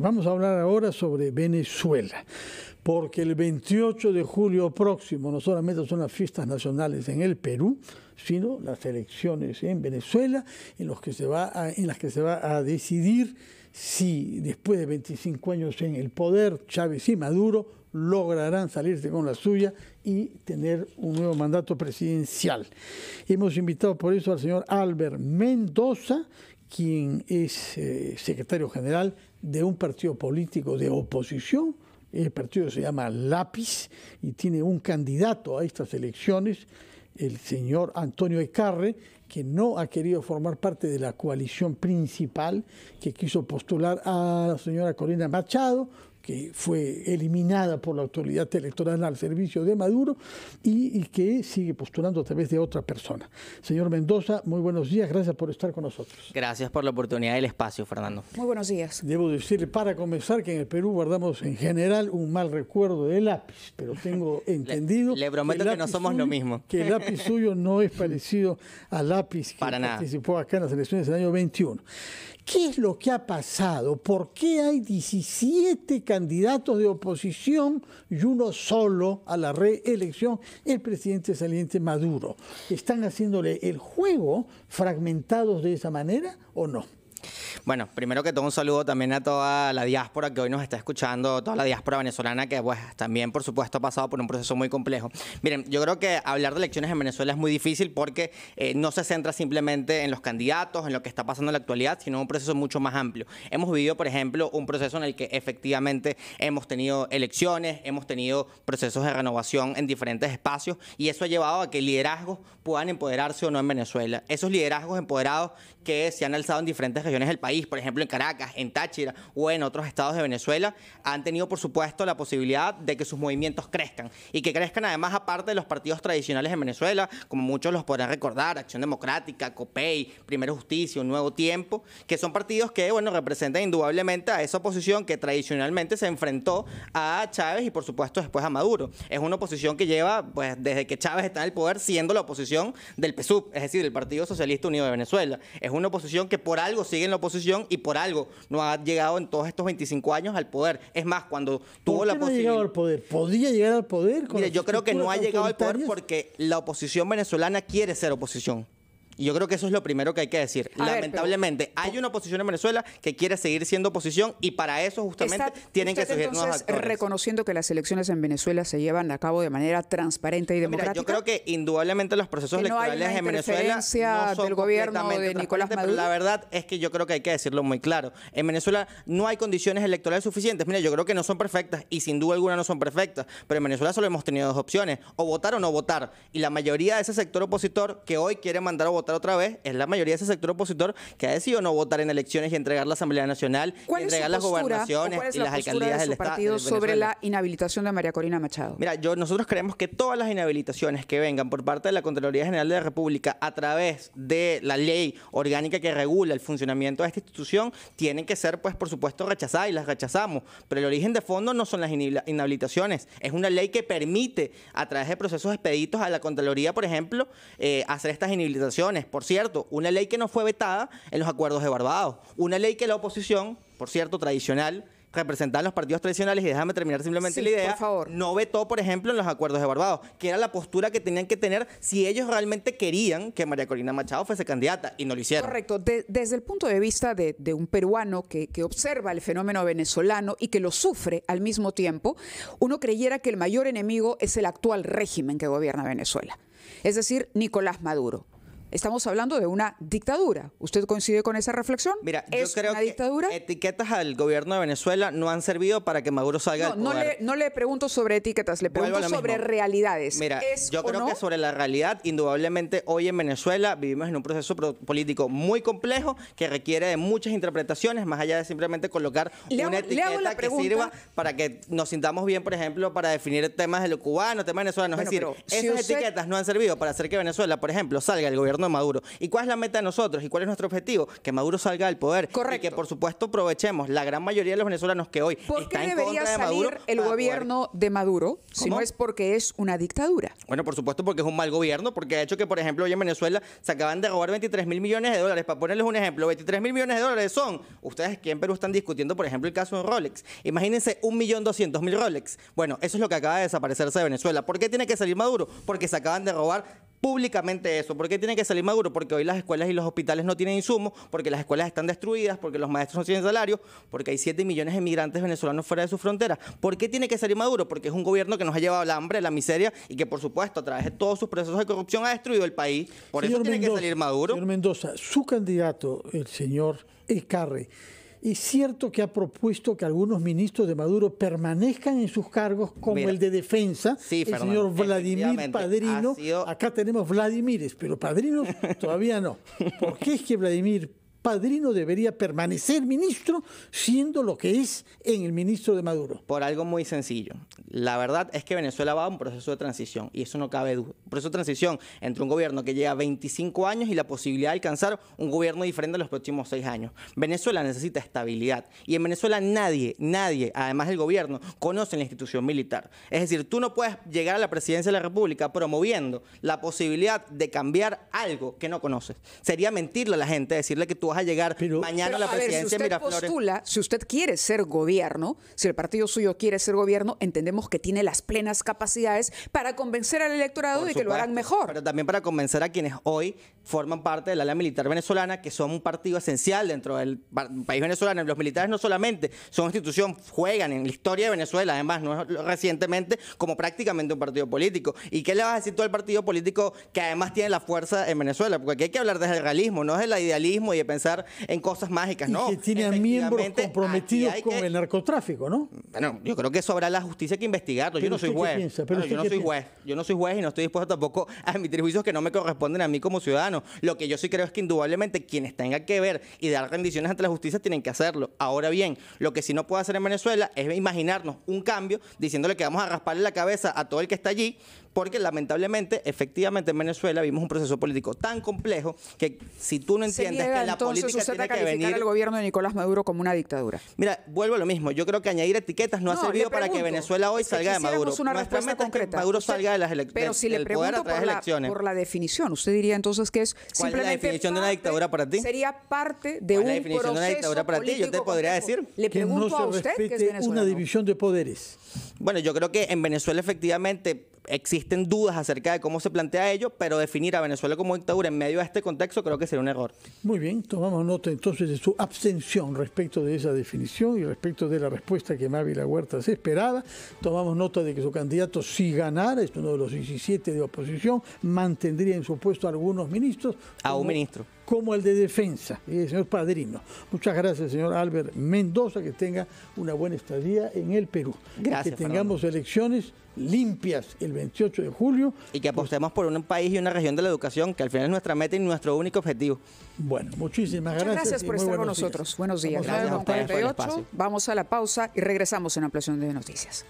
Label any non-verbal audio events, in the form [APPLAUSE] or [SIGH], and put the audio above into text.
Vamos a hablar ahora sobre Venezuela, porque el 28 de julio próximo no solamente son las fiestas nacionales en el Perú, sino las elecciones en Venezuela, en, los que se va en las que se va a decidir si después de 25 años en el poder, Chávez y Maduro lograrán salirse con la suya y tener un nuevo mandato presidencial. Hemos invitado por eso al señor Albert Mendoza, quien es eh, secretario general de un partido político de oposición. El partido se llama Lápiz y tiene un candidato a estas elecciones, el señor Antonio Ecarre, que no ha querido formar parte de la coalición principal que quiso postular a la señora Corina Machado, que fue eliminada por la autoridad electoral al servicio de Maduro y, que sigue postulando a través de otra persona. Señor Mendoza, muy buenos días, gracias por estar con nosotros. Gracias por la oportunidad y el espacio, Fernando. Muy buenos días. Debo decir, para comenzar, que en el Perú guardamos en general un mal recuerdo del lápiz, pero tengo [LAUGHS] entendido... le, prometo que, no somos lo mismo. Que el lápiz [LAUGHS] suyo no es parecido al lápiz que participó acá en las elecciones del año 21. ¿Qué es lo que ha pasado? ¿Por qué hay 17 candidatos? candidatos de oposición y uno solo a la reelección, el presidente saliente Maduro. ¿Están haciéndole el juego fragmentados de esa manera o no? Bueno, primero que todo un saludo también a toda la diáspora que hoy nos está escuchando, toda la diáspora venezolana que pues también por supuesto ha pasado por un proceso muy complejo. Miren, yo creo que hablar de elecciones en Venezuela es muy difícil porque eh, no se centra simplemente en los candidatos, en lo que está pasando en la actualidad, sino en un proceso mucho más amplio. Hemos vivido, por ejemplo, un proceso en el que efectivamente hemos tenido elecciones, hemos tenido procesos de renovación en diferentes espacios y eso ha llevado a que liderazgos puedan empoderarse o no en Venezuela. Esos liderazgos empoderados que se han alzado en diferentes regiones del país, por ejemplo en Caracas, en Táchira o en otros estados de Venezuela, han tenido por supuesto la posibilidad de que sus movimientos crezcan y que crezcan además aparte de los partidos tradicionales en Venezuela, como muchos los podrán recordar, Acción Democrática, COPEI, Primera Justicia, Un Nuevo Tiempo, que son partidos que bueno, representan indudablemente a esa oposición que tradicionalmente se enfrentó a Chávez y por supuesto después a Maduro. Es una oposición que lleva pues desde que Chávez está en el poder siendo la oposición del PSUV, es decir, el Partido Socialista Unido de Venezuela. Es una oposición que por algo sí en la oposición y por algo no ha llegado en todos estos 25 años al poder. Es más, cuando tuvo la oposición. no ha al poder? ¿Podía llegar al poder? Mire, yo creo que no ha llegado al poder porque la oposición venezolana quiere ser oposición yo creo que eso es lo primero que hay que decir. Lamentablemente, hay una oposición en Venezuela que quiere seguir siendo oposición y para eso justamente tienen que surgir nuevos actores. reconociendo que las elecciones en Venezuela se llevan a cabo de manera transparente y democrática. yo creo que indudablemente los procesos electorales en Venezuela no del gobierno Nicolás Pero la verdad es que yo creo que hay que decirlo muy claro. En Venezuela no hay condiciones electorales suficientes. Mira, yo creo que no son perfectas y sin duda alguna no son perfectas, pero en Venezuela solo hemos tenido dos opciones, o votar o no votar. Y la mayoría de ese sector opositor que hoy quiere mandar a votar otra vez, es la mayoría de ese sector opositor que ha decidido no votar en elecciones y entregar la Asamblea Nacional, entregar las gobernaciones y las alcaldías del partido Estado. sobre la inhabilitación de María Corina Machado? Mira, yo, nosotros creemos que todas las inhabilitaciones que vengan por parte de la Contraloría General de la República a través de la ley orgánica que regula el funcionamiento de esta institución tienen que ser, pues, por supuesto, rechazadas y las rechazamos. Pero el origen de fondo no son las inhabilitaciones, es una ley que permite a través de procesos expeditos a la Contraloría, por ejemplo, eh, hacer estas inhabilitaciones por cierto, una ley que no fue vetada en los acuerdos de Barbados, una ley que la oposición, por cierto, tradicional, representada en los partidos tradicionales, y déjame terminar simplemente la idea, por favor. no vetó, por ejemplo, en los acuerdos de Barbados, que era la postura que tenían que tener si ellos realmente querían que María Corina Machado fuese candidata, y no lo hicieron. Correcto, desde el punto de vista de, un peruano que observa el fenómeno venezolano y que lo sufre al mismo tiempo, uno creyera que el mayor enemigo es el actual régimen que gobierna Venezuela es decir, Nicolás Maduro. Estamos hablando de una dictadura. ¿Usted coincide con esa reflexión? Mira, yo creo que etiquetas al gobierno de Venezuela no han servido para que Maduro salga no, poder. No le, pregunto sobre etiquetas, le pregunto sobre realidades. Mira, yo creo que sobre la realidad, indudablemente hoy en Venezuela vivimos en un proceso político muy complejo que requiere de muchas interpretaciones, más allá de simplemente colocar una etiqueta que sirva para que nos sintamos bien, por ejemplo, para definir temas de lo cubano, temas venezolanos. es decir, esas etiquetas no han servido para hacer que Venezuela, por ejemplo, salga del gobierno de Maduro. ¿Y cuál es la meta de nosotros? ¿Y cuál es nuestro objetivo? Que Maduro salga del poder. Correcto. Y que por supuesto aprovechemos la gran mayoría de los venezolanos que hoy ¿Por en contra de salir el gobierno de Maduro si no es porque es una dictadura? Bueno, por supuesto porque es un mal gobierno, porque ha hecho que, por ejemplo, hoy en Venezuela se acaban de robar 23 mil millones de dólares. Para ponerles un ejemplo, 23 mil millones de dólares son, ustedes aquí en Perú están discutiendo, por ejemplo, el caso de Rolex. Imagínense un millón mil Rolex. Bueno, eso es lo que acaba de desaparecerse de Venezuela. ¿Por qué tiene que salir Maduro? Porque se acaban de robar públicamente eso. ¿Por qué tiene que salir Maduro? Porque hoy las escuelas y los hospitales no tienen insumos, porque las escuelas están destruidas, porque los maestros no tienen salario, porque hay 7 millones de inmigrantes venezolanos fuera de su frontera ¿Por qué tiene que salir Maduro? Porque es un gobierno que nos ha llevado la hambre, la miseria y que, por supuesto, a través de todos sus procesos de corrupción ha destruido el país. Por eso tiene que salir Maduro. Señor Mendoza, su candidato, el señor Ecarre, es cierto que ha propuesto que algunos ministros de Maduro permanezcan en sus cargos, como el de defensa, el señor Vladimir Padrino. Acá tenemos Vladimires, pero Padrinos [LAUGHS] todavía no. ¿Por qué es que Vladimir Padrino debería permanecer ministro siendo lo que es en el ministro de Maduro? Por algo muy sencillo. La verdad es que Venezuela va a un proceso de transición y eso no cabe duda. Un proceso de transición entre un gobierno que lleva 25 años y la posibilidad de alcanzar un gobierno diferente en los próximos 6 años. Venezuela necesita estabilidad y en Venezuela nadie, nadie, además del gobierno, conoce la institución militar. Es decir, tú no puedes llegar a la presidencia de la República promoviendo la posibilidad de cambiar algo que no conoces. Sería mentirle a la gente decirle que tú a llegar mañana a la presidencia si usted Postula, si usted quiere ser gobierno, si el partido suyo quiere ser gobierno, entendemos que tiene las plenas capacidades para convencer al electorado de que lo harán mejor. Pero también para convencer a quienes hoy forman parte del ala militar venezolana, que son un partido esencial dentro del país venezolano. Los militares no solamente son institución, juegan en la historia de Venezuela, además, no recientemente, como prácticamente un partido político. ¿Y qué le vas a decir todo el partido político que además tiene la fuerza en Venezuela? Porque aquí hay que hablar desde el realismo, no es el idealismo y de pensar en cosas mágicas, ¿no? Y que tiene miembros comprometidos con el narcotráfico, ¿no? Bueno, yo creo que eso habrá la justicia que investigarlo. Yo no soy juez. yo no soy juez. Yo no soy juez y no estoy dispuesto tampoco a emitir juicios que no me corresponden a mí como ciudadano. Lo que yo sí creo es que indudablemente quienes tengan que ver y dar rendiciones ante la justicia tienen que hacerlo. Ahora bien, lo que sí no puedo hacer en Venezuela es imaginarnos un cambio diciéndole que vamos a rasparle la cabeza a todo el que está allí, porque lamentablemente, efectivamente en Venezuela vimos un proceso político tan complejo que si tú no entiendes que la política usted tiene que venir... el gobierno de Nicolás Maduro como una dictadura. Mira, vuelvo a lo mismo. Yo creo que añadir etiquetas no, ha servido para que Venezuela hoy salga de Maduro. Nuestra meta concreta. es que Maduro salga de las elecciones. Pero si le pregunto por la, definición, usted diría entonces que es ¿Cuál la definición de una dictadura para ti? Sería parte de ¿Cuál un la definición de una dictadura para ti? Yo te podría decir le pregunto a usted una división de poderes. Bueno, yo creo que en Venezuela efectivamente existen dudas acerca de cómo se plantea ello, pero definir a Venezuela como dictadura en medio de este contexto creo que sería un error. Muy bien, tomamos nota entonces de su abstención respecto de esa definición y respecto de la respuesta que Mavi Huerta se esperaba. Tomamos nota de que su candidato, si ganara, es uno de los 17 de oposición, mantendría en su puesto algunos ministros. A un ministro como el de defensa. señor Padrino. Muchas gracias, señor Albert Mendoza, que tenga una buena estadía en el Perú. Gracias. Que tengamos elecciones limpias el 28 de julio. Y que apostemos por un país y una región de la educación, que al final es nuestra meta y nuestro único objetivo. Bueno, muchísimas Muchas gracias. por estar con nosotros. Buenos días. Gracias, gracias a Vamos a la pausa y regresamos en Ampliación de Noticias.